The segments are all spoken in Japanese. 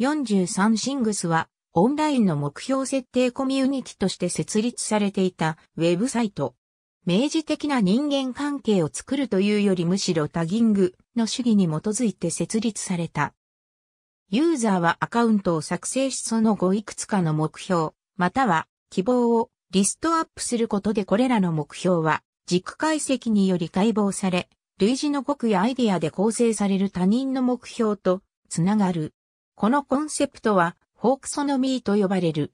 43シングスは、オンラインの目標設定コミュニティとして設立されていたウェブサイト。明示的な人間関係を作るというよりむしろタギングの主義に基づいて設立された。ユーザーはアカウントを作成しその後いくつかの目標、または希望をリストアップすることでこれらの目標は軸解析により解剖され、類似の国やアイディアで構成される他人の目標とつながる。このコンセプトは、フォークソノミーと呼ばれる。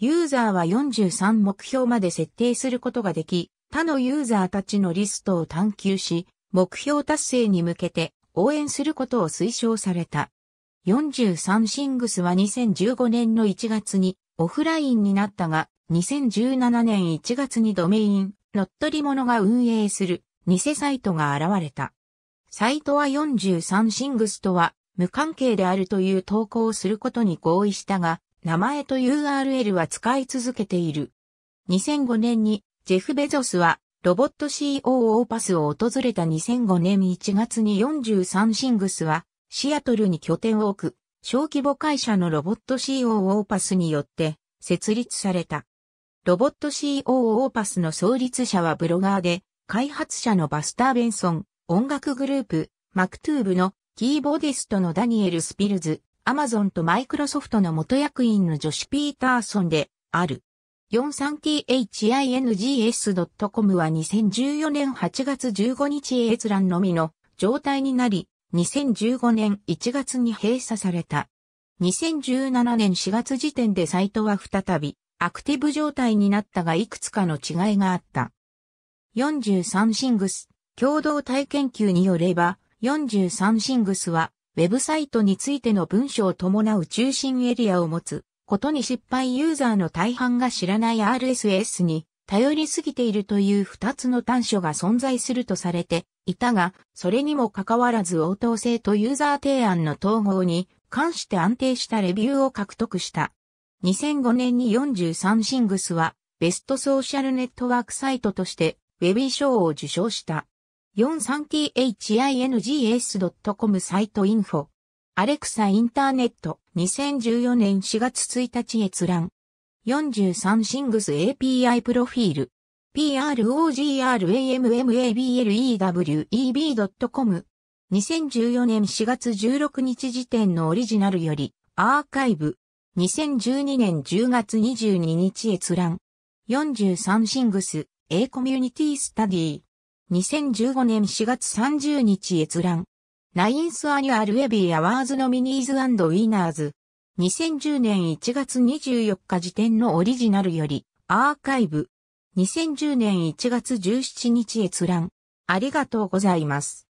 ユーザーは43目標まで設定することができ、他のユーザーたちのリストを探求し、目標達成に向けて応援することを推奨された。43シングスは2015年の1月にオフラインになったが、2017年1月にドメイン、乗っ取り物が運営する偽サイトが現れた。サイトは43シングスとは無関係であるという投稿をすることに合意したが、名前と URL は使い続けている。2005年にジェフ・ベゾスはロボット COO パスを訪れた2005年1月に43シングスはシアトルに拠点を置く小規模会社のロボット COO パスによって設立された。ロボット COO パスの創立者はブロガーで開発者のバスター・ベンソン、音楽グループ、マクトゥーブのキーボーディストのダニエル・スピルズ、アマゾンとマイクロソフトの元役員のジョシュ・ピーターソンで、ある。43things.com は2014年8月15日閲覧のみの状態になり、2015年1月に閉鎖された。2017年4月時点でサイトは再びアクティブ状態になったがいくつかの違いがあった。43シングス共同体研究によれば、43シングスは、ウェブサイトについての文章を伴う中心エリアを持つことに失敗ユーザーの大半が知らない RSS に頼りすぎているという二つの短所が存在するとされていたが、それにもかかわらず応答性とユーザー提案の統合に関して安定したレビューを獲得した。2005年に43シングスはベストソーシャルネットワークサイトとしてウェビー賞を受賞した。43thingas.com サイトインフォ。アレクサインターネット2014年4月1日閲覧。43シングス API プロフィール。p r o g r a m a m a b l e w e b c o m 2014年4月16日時点のオリジナルよりアーカイブ2012年10月22日閲覧43シングス A コミュニティスタディ2015年4月30日閲覧。ナインスアニュアルウェビーアワーズのミニーズウィナーズ。2010年1月24日時点のオリジナルより、アーカイブ。2010年1月17日閲覧。ありがとうございます。